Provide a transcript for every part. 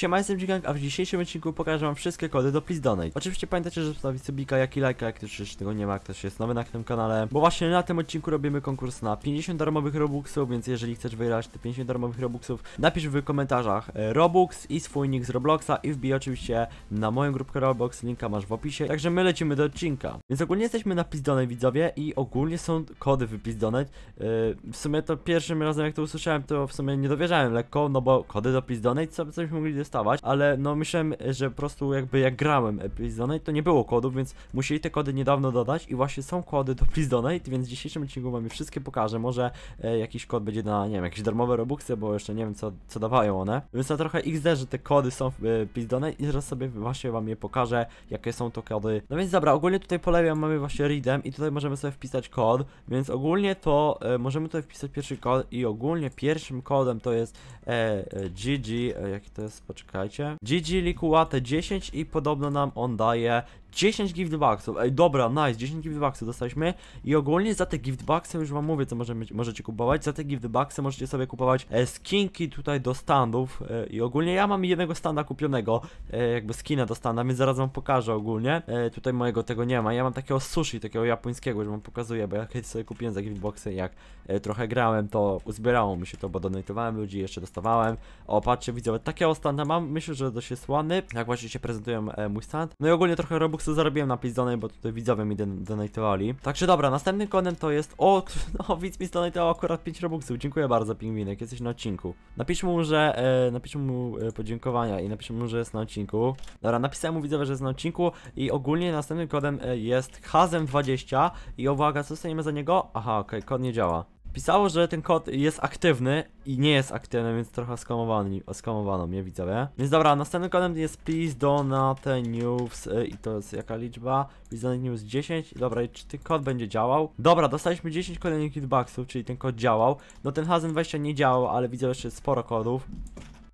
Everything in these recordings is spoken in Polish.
Siema, jestem Gigang, a w dzisiejszym odcinku pokażę wam wszystkie kody do Please Donate. Oczywiście pamiętajcie, że zostawić subika, jak i lajka, jak też tego nie ma, ktoś jest nowy na tym kanale. Bo właśnie na tym odcinku robimy konkurs na 50 darmowych robuxów, więc jeżeli chcesz wygrać te 50 darmowych robuxów, napisz w komentarzach e, robux i swój nick z Robloxa i wbij oczywiście na moją grupkę Robux, linka masz w opisie. Także my lecimy do odcinka. Więc ogólnie jesteśmy na Please Donate widzowie i ogólnie są kody w Please Donate. Yy, w sumie to pierwszym razem jak to usłyszałem, to w sumie nie dowierzałem lekko, no bo kody do Please Donate, co byśmy mogli dostać ale no myślałem, że po prostu jakby jak grałem Please Donate, to nie było kodów, więc musieli te kody niedawno dodać i właśnie są kody do Please Donate, więc w dzisiejszym odcinku wam je wszystkie pokażę, może e, jakiś kod będzie na, nie wiem, jakieś darmowe robuxy, bo jeszcze nie wiem co, co dawają one, więc na trochę XD, że te kody są w e, Please Donate i zaraz sobie właśnie wam je pokażę, jakie są to kody. No więc dobra, ogólnie tutaj po lewej mamy właśnie readem i tutaj możemy sobie wpisać kod, więc ogólnie to e, możemy tutaj wpisać pierwszy kod i ogólnie pierwszym kodem to jest e, e, GG, e, jaki to jest, czekajcie. Gigi Likuate 10 i podobno nam on daje 10 giftboxów. Ej, dobra, nice, 10 giftboxów dostaliśmy. I ogólnie za te giftboxy, już wam mówię, co możemy, możecie kupować. Za te giftboxy możecie sobie kupować e, skinki tutaj do standów. E, I ogólnie ja mam jednego standa kupionego, e, jakby skina do standa, więc zaraz wam pokażę ogólnie. E, tutaj mojego tego nie ma. Ja mam takiego sushi, takiego japońskiego, że wam pokazuję, bo ja kiedyś sobie kupiłem za giftboxy, jak e, trochę grałem, to uzbierało mi się to, bo donatowałem ludzi, jeszcze dostawałem. O, patrzcie, widzowie, takiego standa mam, myślę, że dość jest ładny, jak właśnie się prezentują e, mój stand. No i ogólnie trochę Robuxu zarobiłem na Pizdonaj, bo tutaj widzowie mi donatowali. Także dobra, następnym konem to jest, o, no widz mi zdonatował akurat 5 Robuxów, dziękuję bardzo Pingwinek, jesteś na odcinku. Napisz mu, że, e, napisz mu e, podziękowania i napisz mu, że jest na odcinku. Dobra, napisałem mu widzowie, że jest na odcinku i ogólnie następnym kodem e, jest Hazem20 i uwaga, co dostaniemy za niego? Aha, okej, okay, kod nie działa. Pisało, że ten kod jest aktywny i nie jest aktywny, więc trochę skamowani, skamowano mnie widzowie. Więc dobra, następnym kodem jest please donate news y, i to jest jaka liczba? Please donate news 10. Dobra, i czy ten kod będzie działał? Dobra, dostaliśmy 10 kolejnych hitboxów, czyli ten kod działał. No ten Hazen 20 nie działał, ale widzę jeszcze sporo kodów.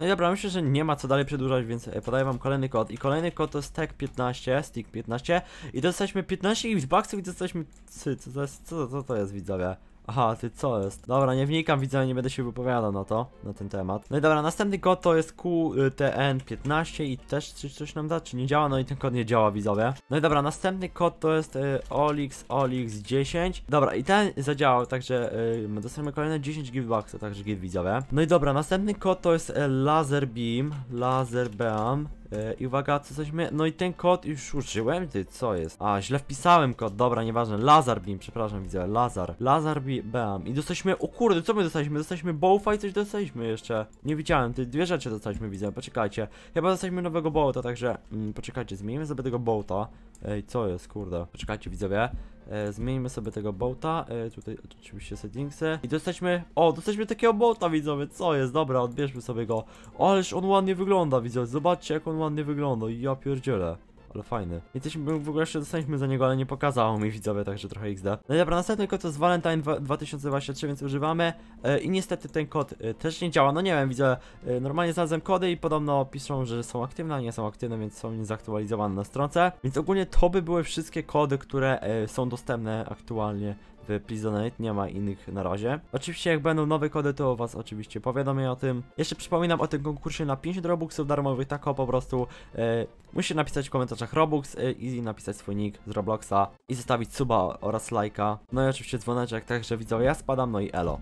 No i dobra, myślę, że nie ma co dalej przedłużać, więc e, podaję wam kolejny kod. I kolejny kod to stack 15, stick 15 i dostaliśmy 15 hitboxów i dostaliśmy... Co, co, co, co to jest widzowie? Aha, ty co jest? Dobra, nie wnikam, widzę, nie będę się wypowiadał na to, na ten temat. No i dobra, następny kod to jest QTN15 i też coś, coś nam da, czy nie działa? No i ten kod nie działa, widzowie. No i dobra, następny kod to jest y, Olix Olix10. Dobra, i ten zadziałał, także y, dostajemy kolejne 10 givebucksów, także give widzowie. No i dobra, następny kod to jest y, Laser Beam, Laser Beam. E, I uwaga, co żeśmy... No i ten kod już użyłem? Ty, co jest? A, źle wpisałem kod, dobra, nieważne. Lazar Beam, przepraszam, widzę, Lazar. Lazar Beam. I dostaliśmy... O kurde, co my dostaliśmy? Dostaliśmy Bowfa i coś dostaliśmy jeszcze. Nie widziałem, ty, dwie rzeczy dostaliśmy, widzę, poczekajcie. Chyba dostaliśmy nowego Bowta, także... Mm, poczekajcie, zmienimy sobie tego Bowta. Ej, co jest, kurde. Poczekajcie, widzowie. E, zmienimy sobie tego bołta, e, tutaj oczywiście settingsy i dostaliśmy, o dostaliśmy takiego bołta widzowie, co jest, dobra odbierzmy sobie go, ależ on ładnie wygląda widzowie, zobaczcie jak on ładnie wygląda, ja pierdzielę ale fajny. Jesteśmy w ogóle jeszcze dostaliśmy za niego, ale nie pokazało mi widzowie, także trochę XD. No i dobra, następny kod to jest Valentine 2023, więc używamy e, i niestety ten kod e, też nie działa. No nie wiem, widzę, e, normalnie znalazłem kody i podobno piszą, że są aktywne, a nie są aktywne, więc są niezaktualizowane na stronce. Więc ogólnie to by były wszystkie kody, które e, są dostępne aktualnie w Please Donate, nie ma innych na razie. Oczywiście jak będą nowe kody, to was oczywiście powiadomię o tym. Jeszcze przypominam o tym konkursie na 5 Robuxów darmowych, tak po prostu e, musicie napisać w komentarzach Robux e, i napisać swój nick z Robloxa i zostawić suba oraz lajka. No i oczywiście dzwoneczek, także widzowie, ja spadam, no i elo.